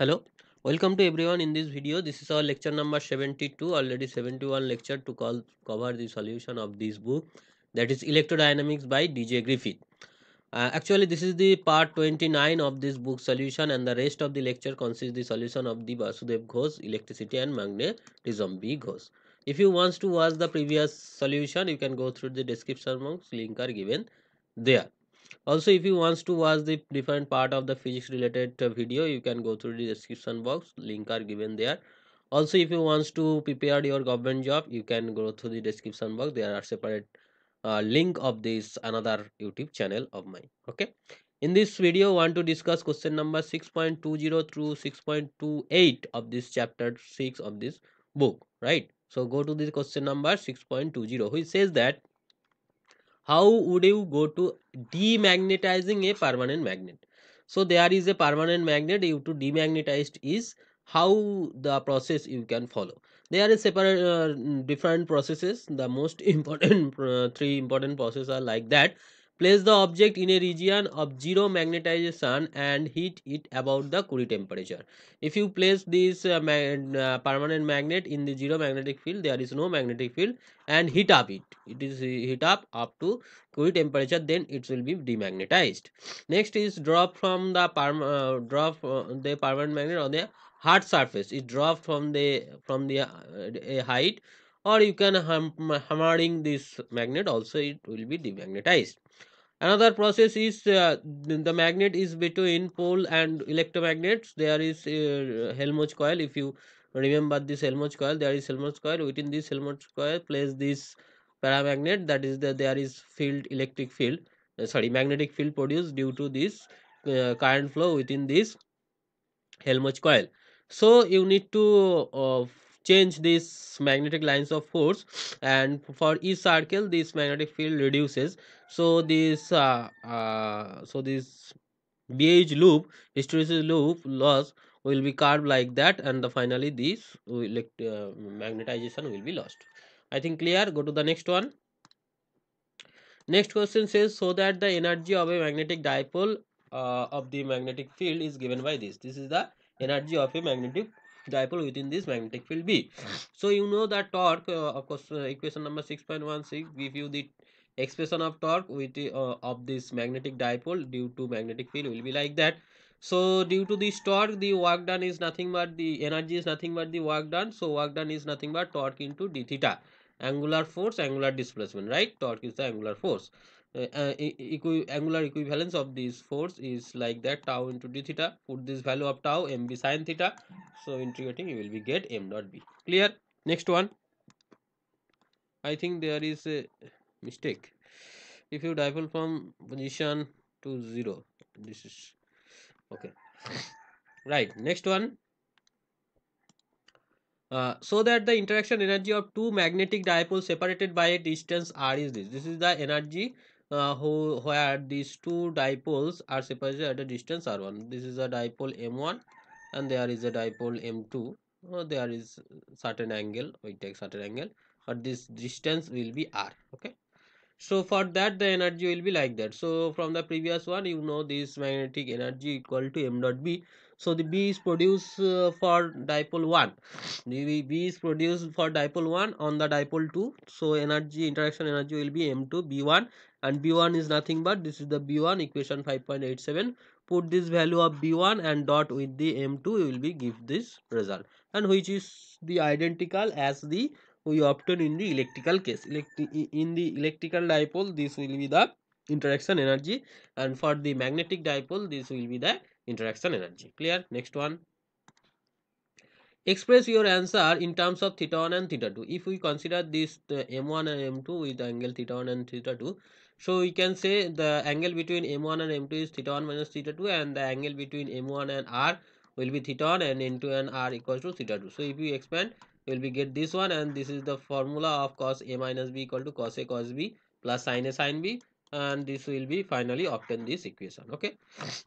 hello welcome to everyone in this video this is our lecture number 72 already 71 lecture to call, cover the solution of this book that is electrodynamics by dj griffith uh, actually this is the part 29 of this book solution and the rest of the lecture consists the solution of the vasudev ghosh electricity and magnetism b ghosh if you wants to watch the previous solution you can go through the description box link are given there also if you wants to watch the different part of the physics related video you can go through the description box link are given there also if you wants to prepare your government job you can go through the description box there are separate uh, link of this another youtube channel of mine okay in this video want to discuss question number 6.20 through 6.28 of this chapter 6 of this book right so go to the question number 6.20 which says that how would you go to demagnetizing a permanent magnet so there is a permanent magnet you to demagnetized is how the process you can follow there are separate uh, different processes the most important uh, three important processes are like that Place the object in a region of zero magnetization and heat it about the Curie temperature. If you place this uh, uh, permanent magnet in the zero magnetic field, there is no magnetic field and heat up it. It is uh, heat up up to Curie temperature, then it will be demagnetized. Next is drop from the perm uh, drop uh, the permanent magnet on the hard surface. It drops from the from the uh, height or you can hum hammering this magnet also it will be demagnetized another process is uh, the magnet is between pole and electromagnets there is uh, helmholtz coil if you remember this helmholtz coil there is helmholtz coil within this helmholtz coil place this paramagnet that is the there is field electric field uh, sorry magnetic field produced due to this uh, current flow within this helmholtz coil so you need to uh, change these magnetic lines of force and for each circle this magnetic field reduces so this uh, uh, so this BH loop hysteresis loop loss will be carved like that and the, finally this elect, uh, magnetization will be lost i think clear go to the next one next question says so that the energy of a magnetic dipole uh, of the magnetic field is given by this this is the energy of a magnetic dipole within this magnetic field B. So you know that torque uh, of course uh, equation number 6.16 give you the expression of torque with uh, of this magnetic dipole due to magnetic field will be like that. So due to this torque the work done is nothing but the energy is nothing but the work done. So work done is nothing but torque into d theta angular force angular displacement right torque is the angular force uh, uh equi angular equivalence of this force is like that tau into d theta put this value of tau mb sine theta so integrating you will be get m dot b clear next one i think there is a mistake if you dipole from position to zero this is okay right next one uh, so that the interaction energy of two magnetic dipoles separated by a distance r is this this is the energy uh, who where these two dipoles are separated at a distance r1 this is a dipole m1 and there is a dipole m2 uh, there is certain angle we take certain angle but this distance will be r okay so for that the energy will be like that so from the previous one you know this magnetic energy equal to m dot b so the b is produced uh, for dipole 1 the b is produced for dipole 1 on the dipole 2 so energy interaction energy will be m2 b1 and b1 is nothing but this is the b1 equation 5.87 put this value of b1 and dot with the m2 you will be give this result and which is the identical as the we obtain in the electrical case. in the electrical dipole, this will be the interaction energy and for the magnetic dipole, this will be the interaction energy. Clear? Next one. Express your answer in terms of theta 1 and theta 2. If we consider this the m1 and m2 with angle theta 1 and theta 2, so we can say the angle between m1 and m2 is theta 1 minus theta 2 and the angle between m1 and r will be theta 1 and n2 and r equals to theta 2. So if we expand will be get this one and this is the formula of cos a minus b equal to cos a cos b plus sin a sin b and this will be finally obtain this equation okay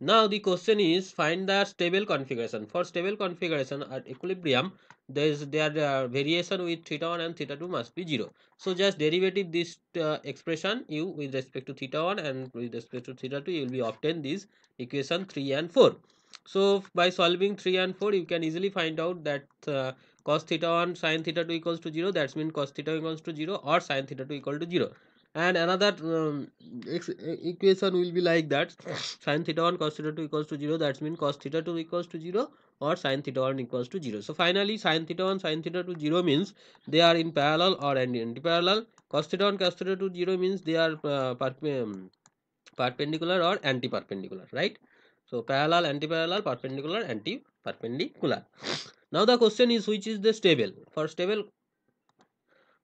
now the question is find the stable configuration for stable configuration at equilibrium there is there are uh, variation with theta 1 and theta 2 must be 0 so just derivative this uh, expression u with respect to theta 1 and with respect to theta 2 you will be obtain this equation 3 and 4 so by solving 3 and 4 you can easily find out that uh, cos theta 1 sin theta 2 equals to 0 that's mean cos theta equals to 0 or sin theta 2 equal to 0 and another um, equation will be like that sin theta 1 cos theta 2 equals to 0 that's mean cos theta 2 equals to 0 or sin theta 1 equals to 0 so finally sin theta 1 sin theta 2 0 means they are in parallel or anti-parallel cos theta 1 cos theta 2 0 means they are uh, perp um, perpendicular or anti-perpendicular right so parallel, anti-parallel, perpendicular, anti-perpendicular. Now the question is which is the stable? For stable,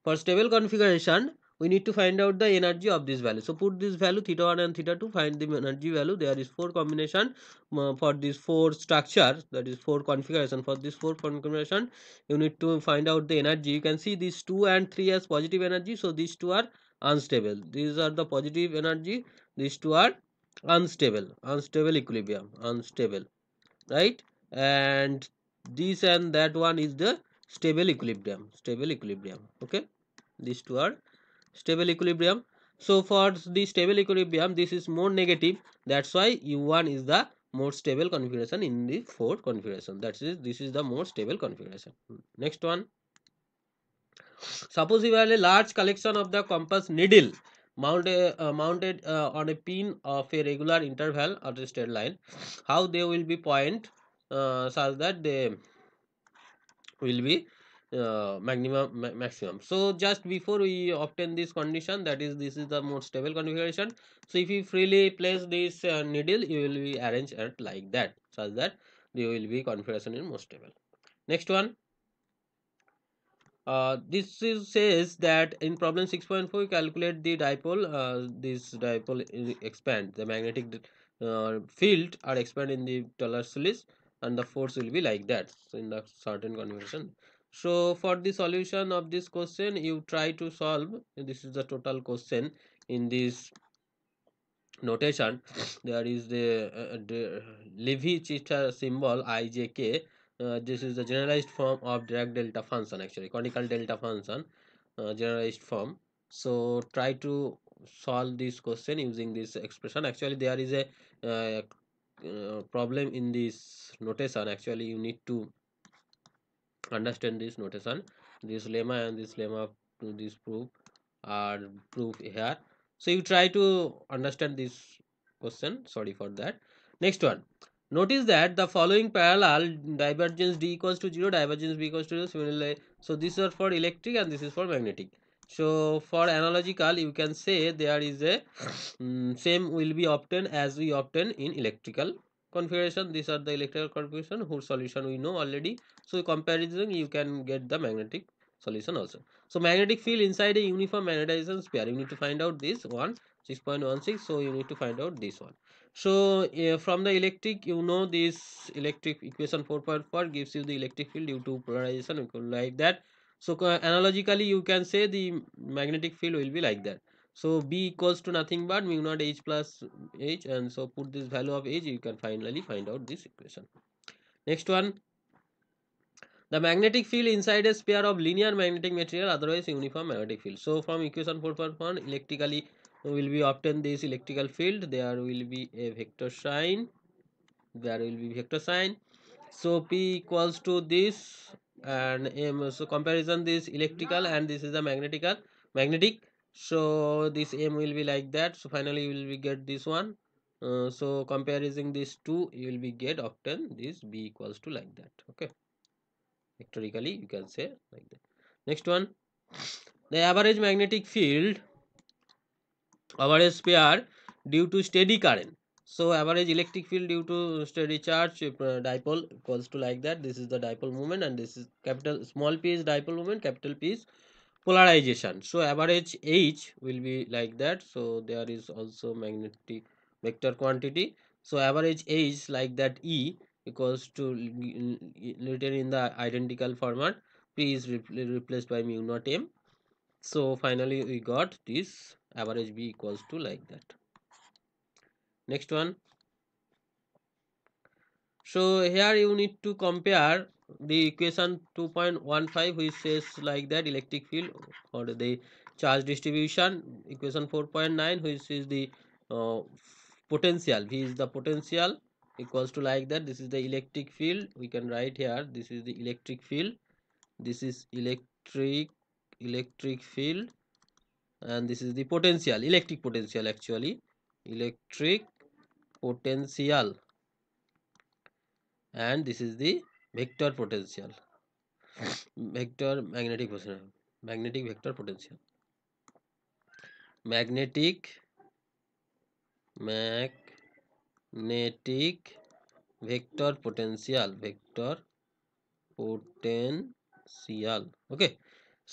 for stable configuration, we need to find out the energy of this value. So put this value theta 1 and theta 2, find the energy value. There is four combination uh, for these four structures, that is four configuration. For this four configuration, you need to find out the energy. You can see these two and three as positive energy. So these two are unstable. These are the positive energy. These two are unstable unstable equilibrium unstable right and this and that one is the stable equilibrium stable equilibrium okay these two are stable equilibrium so for the stable equilibrium this is more negative that's why u1 is the more stable configuration in the fourth configuration that is this is the more stable configuration next one suppose you have a large collection of the compass needle mounted, uh, mounted uh, on a pin of a regular interval or the straight line how they will be point uh, such that they will be uh, maximum ma maximum so just before we obtain this condition that is this is the most stable configuration so if you freely place this uh, needle you will be arranged like that such that there will be configuration in most stable next one uh, this is, says that in problem 6.4 calculate the dipole uh, this dipole expand the magnetic uh, field are expand in the torsionless and the force will be like that so in the certain configuration so for the solution of this question you try to solve this is the total question in this notation there is the, uh, the levy symbol ijk uh, this is the generalized form of Dirac delta function actually conical delta function uh, generalized form so try to solve this question using this expression actually there is a uh, uh, problem in this notation actually you need to understand this notation this lemma and this lemma to this proof are proof here so you try to understand this question sorry for that next one Notice that the following parallel divergence D equals to 0, divergence B equals to 0. Similarly, so these are for electric and this is for magnetic. So for analogical, you can say there is a um, same will be obtained as we obtain in electrical configuration. These are the electrical configuration whose solution we know already. So comparison, you can get the magnetic solution also. So magnetic field inside a uniform magnetization sphere. You need to find out this one 6.16. So you need to find out this one so uh, from the electric you know this electric equation 4.4 gives you the electric field due to polarization like that so uh, analogically you can say the magnetic field will be like that so b equals to nothing but mu naught h plus h and so put this value of h you can finally find out this equation next one the magnetic field inside a sphere of linear magnetic material otherwise uniform magnetic field so from equation 4.1 electrically will be obtain this electrical field there will be a vector sign there will be vector sign so p equals to this and m so comparison this electrical and this is the magnetical magnetic so this m will be like that so finally you will be get this one uh, so comparing these two you will be get obtain this b equals to like that okay vectorically you can say like that next one the average magnetic field average pair due to steady current so average electric field due to steady charge uh, dipole equals to like that this is the dipole moment and this is capital small p is dipole moment capital p is polarization so average h will be like that so there is also magnetic vector quantity so average h like that e equals to written in the identical format p is re replaced by mu not m so finally we got this average b equals to like that next one so here you need to compare the equation 2.15 which says like that electric field or the charge distribution equation 4.9 which is the uh, potential v is the potential equals to like that this is the electric field we can write here this is the electric field this is electric electric field and this is the potential electric potential actually electric potential and this is the vector potential vector magnetic potential magnetic vector potential magnetic magnetic vector potential vector potential okay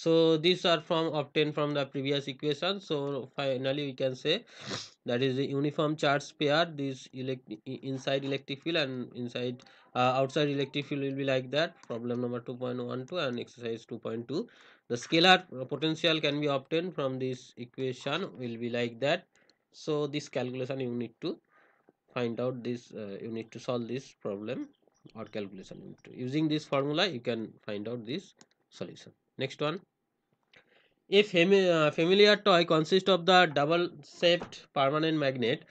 so these are from obtained from the previous equation so finally we can say that is the uniform charge pair this elect inside electric field and inside uh, outside electric field will be like that problem number 2.12 and exercise 2.2 the scalar potential can be obtained from this equation will be like that so this calculation you need to find out this uh, you need to solve this problem or calculation using this formula you can find out this solution next one a fam uh, familiar toy consists of the double shaped permanent magnet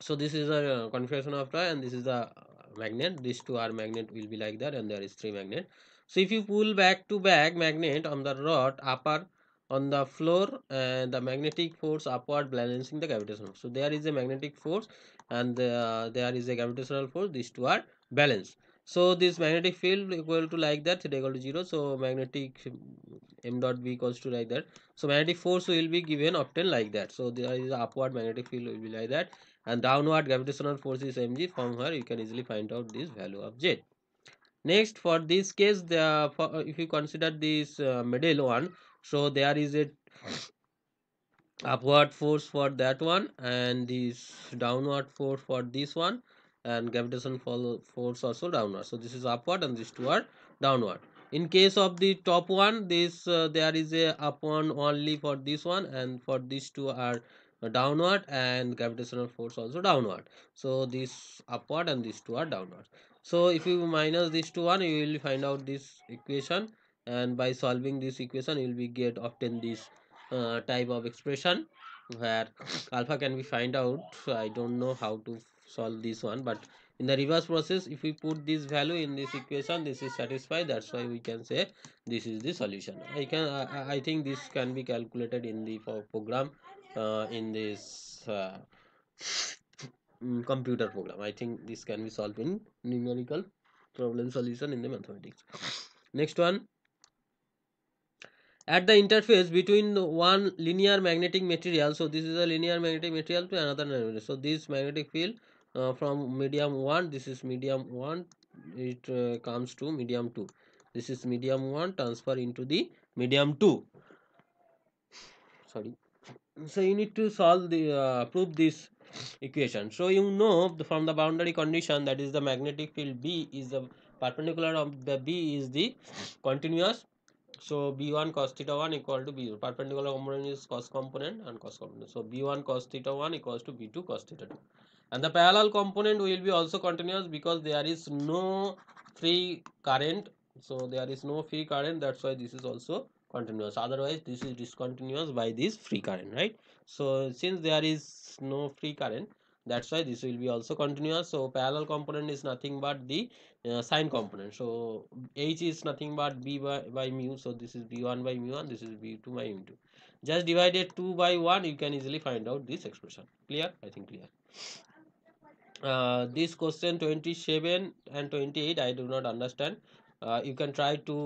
so this is a uh, configuration of toy and this is the uh, magnet these two are magnet will be like that and there is three magnet so if you pull back to back magnet on the rod upper on the floor and the magnetic force upward balancing the gravitational so there is a magnetic force and the, uh, there is a gravitational force these two are balanced so this magnetic field equal to like that theta equal to 0 so magnetic m dot b equals to like that so magnetic force will be given obtained like that so there is upward magnetic field will be like that and downward gravitational force is mg from here you can easily find out this value of z next for this case the for, if you consider this uh, middle one so there is a upward force for that one and this downward force for this one and gravitation force also downward so this is upward and this two are downward in case of the top one this uh, there is a up one only for this one and for these two are downward and gravitational force also downward so this upward and these two are downward so if you minus these two one you will find out this equation and by solving this equation you will be get obtain this uh, type of expression where alpha can be find out i don't know how to solve this one but in the reverse process if we put this value in this equation this is satisfied that's why we can say this is the solution i can i, I think this can be calculated in the program uh, in this uh, mm, computer program i think this can be solved in numerical problem solution in the mathematics next one at the interface between one linear magnetic material so this is a linear magnetic material to another so this magnetic field uh, from medium 1 this is medium 1 it uh, comes to medium 2 this is medium 1 transfer into the medium 2 sorry so you need to solve the uh, prove this equation so you know the, from the boundary condition that is the magnetic field b is the perpendicular of the b is the continuous so B1 cos theta 1 equal to B0. Perpendicular component is cos component and cos component. So B1 cos theta 1 equals to B2 cos theta 2. And the parallel component will be also continuous because there is no free current. So there is no free current. That's why this is also continuous. Otherwise, this is discontinuous by this free current, right? So since there is no free current, that's why this will be also continuous so parallel component is nothing but the uh, sine component so h is nothing but b by, by mu so this is b1 by mu1 this is b2 by mu2 just divided 2 by 1 you can easily find out this expression clear i think clear uh, this question 27 and 28 i do not understand uh, you can try to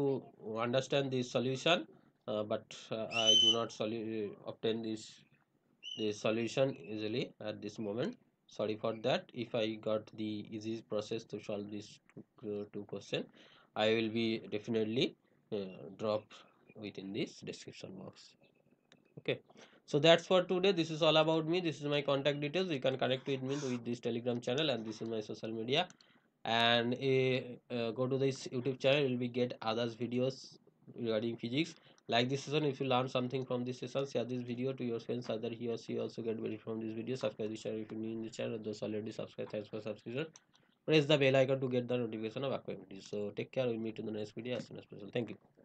understand this solution uh, but uh, i do not uh, obtain this the solution easily at this moment sorry for that if i got the easy process to solve this two, two question i will be definitely uh, drop within this description box okay so that's for today this is all about me this is my contact details you can connect with me with this telegram channel and this is my social media and uh, uh, go to this youtube channel you will be get others videos regarding physics like this session if you learn something from this session share this video to your friends other he or she also get benefit from this video subscribe this channel if you're new in the channel those already subscribe thanks for subscription press the bell icon to get the notification of upcoming videos so take care we meet in the next video as soon as possible thank you